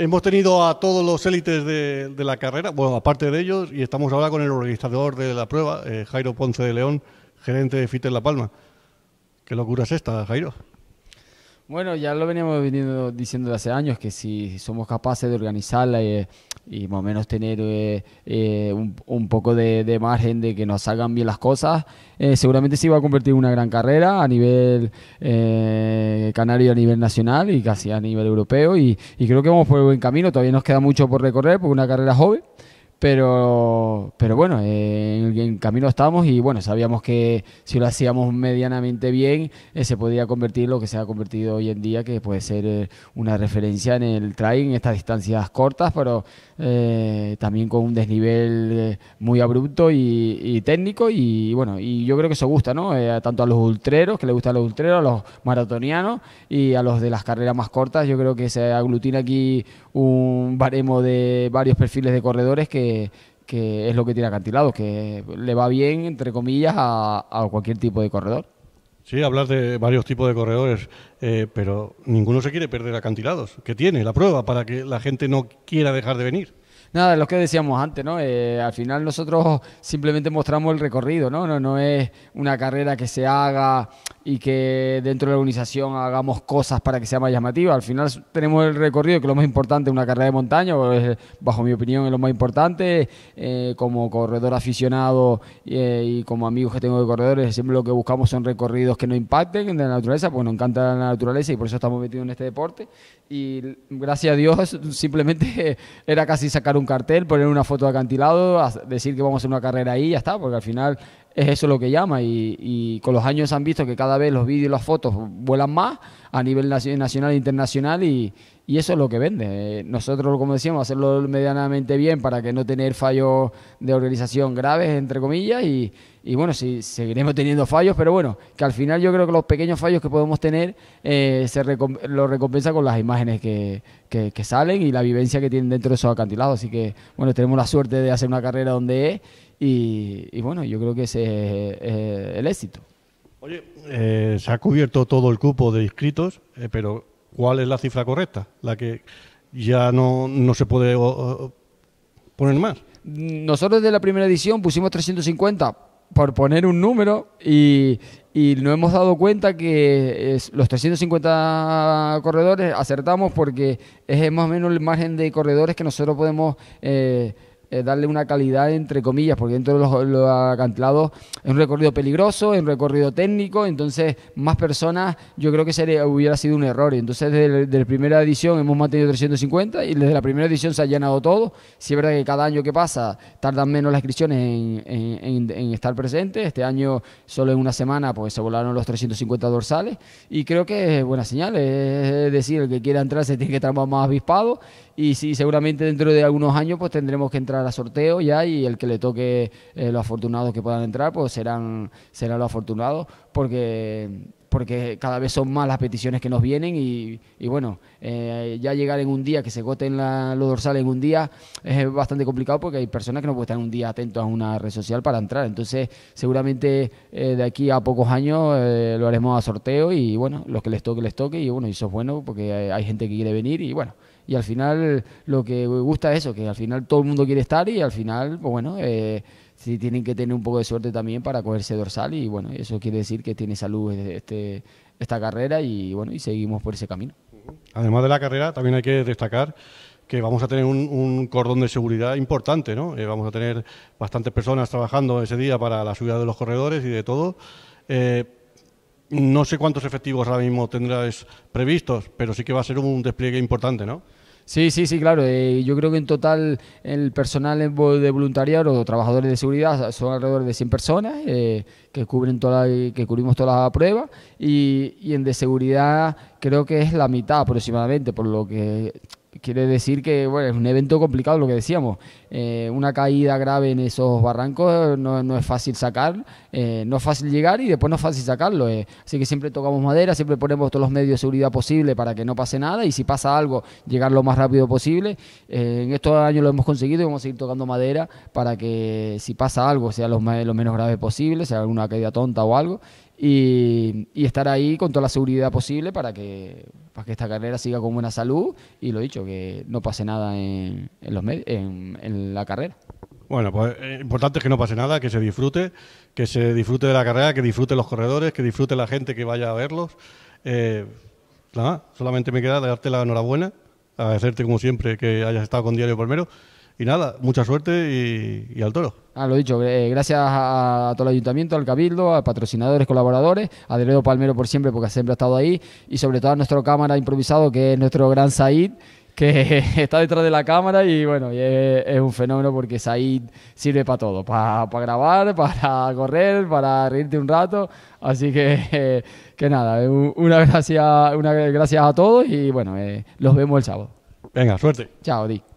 Hemos tenido a todos los élites de, la carrera, bueno, aparte de ellos, y estamos ahora con el organizador de la prueba, eh, Jairo Ponce de León, gerente de FIT en La Palma. ¿Qué locura es esta, Jairo? Bueno, ya lo veníamos viniendo, diciendo hace años que si somos capaces de organizarla eh, y, más o menos tener eh, eh, un, poco de, de, margen de que nos salgan bien las cosas, seguramente se va a convertir en una gran carrera a nivel canario, a nivel nacional y casi a nivel europeo. Y, y creo que vamos por el buen camino. Todavía nos queda mucho por recorrer porque una carrera joven pero, pero bueno, eh, en, camino estábamos y bueno, sabíamos que si lo hacíamos medianamente bien, eh, se podía convertir lo que se ha convertido hoy en día, que puede ser eh, una referencia en el trail, en estas distancias cortas, pero también con un desnivel muy abrupto y, técnico. Y bueno, y yo creo que eso gusta, ¿no? tanto a los ultreros, que le gusta a los ultreros, a los maratonianos y a los de las carreras más cortas. Yo creo que se aglutina aquí un baremo de varios perfiles de corredores que que, es lo que tiene acantilados, que le va bien, entre comillas, a, cualquier tipo de corredor. Sí, hablar de varios tipos de corredores, eh, pero ninguno se quiere perder acantilados, que tiene la prueba para que la gente no quiera dejar de venir. Nada, lo que decíamos antes, ¿no? Eh, al final nosotros simplemente mostramos el recorrido, ¿no? ¿no? No es una carrera que se haga y que dentro de la organización hagamos cosas para que sea más llamativa. Al final tenemos el recorrido, que es lo más importante una carrera de montaña, bajo mi opinión es lo más importante, eh, como corredor aficionado eh, y como amigos que tengo de corredores, siempre lo que buscamos son recorridos que no impacten en la naturaleza, porque nos encanta la naturaleza y por eso estamos metidos en este deporte. Y gracias a Dios simplemente era casi sacar un cartel, poner una foto de acantilado, decir que vamos a hacer una carrera ahí y ya está, porque al final es eso lo que llama. Y, con los años han visto que cada vez los vídeos y las fotos vuelan más a nivel nacional e internacional y, eso es lo que vende. Eh, nosotros, como decíamos, hacerlo medianamente bien para que no tener fallos de organización graves, entre comillas, y, bueno, seguiremos teniendo fallos, pero bueno, que al final yo creo que los pequeños fallos que podemos tener eh, se lo recompensa con las imágenes que, que, salen y la vivencia que tienen dentro de esos acantilados. Así que, bueno, tenemos la suerte de hacer una carrera donde es y, bueno, yo creo que ese es el éxito. Oye, eh, se ha cubierto todo el cupo de inscritos, eh, pero ¿cuál es la cifra correcta? La que ya no, se puede poner más. Nosotros de la primera edición pusimos 350 por poner un número y, y hemos dado cuenta que los 350 corredores acertamos porque es más o menos el margen de corredores que nosotros podemos eh, eh, darle una calidad entre comillas, porque dentro de los, acantilados es un recorrido peligroso, es un recorrido técnico, entonces más personas yo creo que sería, hubiera sido un error. Entonces desde, la primera edición hemos mantenido 350 y desde la primera edición se ha llenado todo. Si sí, es verdad que cada año que pasa tardan menos las inscripciones en, estar presentes, este año solo en una semana pues se volaron los 350 dorsales y creo que es buena señal, es decir, el que quiera entrar se tiene que estar más, avispado y si seguramente dentro de algunos años pues tendremos que entrar a sorteo ya y el que le toque eh, los afortunados que puedan entrar, pues serán, serán los afortunados, porque porque cada vez son más las peticiones que nos vienen y, bueno, eh, ya llegar en un día, que se coten la, los dorsales en un día, es bastante complicado porque hay personas que no pueden estar un día atentos a una red social para entrar. Entonces, seguramente eh, de aquí a pocos años lo haremos a sorteo y bueno, los que les toque, les toque y bueno, eso es bueno porque hay gente que quiere venir y bueno y al final lo que me gusta es eso, que al final todo el mundo quiere estar y al final, pues bueno, eh, sí tienen que tener un poco de suerte también para cogerse dorsal y bueno, eso quiere decir que tiene salud este, este esta carrera y bueno, y seguimos por ese camino. Además de la carrera, también hay que destacar que vamos a tener un, cordón de seguridad importante, ¿no? Eh, vamos a tener bastantes personas trabajando ese día para la subida de los corredores y de todo. Eh, no sé cuántos efectivos ahora mismo tendrás previstos, pero sí que va a ser un despliegue importante, ¿no? Sí, sí, sí, claro. Eh, yo creo que en total el personal de voluntariado o trabajadores de seguridad son alrededor de 100 personas eh, que cubren toda que cubrimos todas las pruebas y, y en de seguridad creo que es la mitad aproximadamente, por lo que Quiere decir que bueno, es un evento complicado, lo que decíamos. Eh, una caída grave en esos barrancos no, es fácil sacar, eh, no es fácil llegar y después no es fácil sacarlo. Eh. Así que siempre tocamos madera, siempre ponemos todos los medios de seguridad posible para que no pase nada y si pasa algo, llegar lo más rápido posible. en estos años lo hemos conseguido y vamos a seguir tocando madera para que si pasa algo sea lo menos grave posible, sea alguna caída tonta o algo, y, estar ahí con toda la seguridad posible para que, que esta carrera siga con buena salud y lo dicho, que no pase nada en, los en, en, la carrera. Bueno, pues eh, importante es que no pase nada, que se disfrute, que se disfrute de la carrera, que disfrute los corredores, que disfrute la gente que vaya a verlos. Eh, nada, solamente me queda darte la enhorabuena, agradecerte como siempre que hayas estado con Diario Palmero y nada, mucha suerte y, al toro. Ah, lo dicho, eh, gracias a, todo el ayuntamiento, al cabildo, a patrocinadores, colaboradores, a Deledo Palmero por siempre, porque siempre ha estado ahí, y sobre todo a nuestro cámara improvisado, que es nuestro gran Said, que está detrás de la cámara y bueno, es, un fenómeno porque Said sirve para todo, para, para, grabar, para correr, para reírte un rato, así que, que nada, eh, una gracias una gracias a todos y bueno, eh, los vemos el sábado. Venga, suerte. Chao, Di.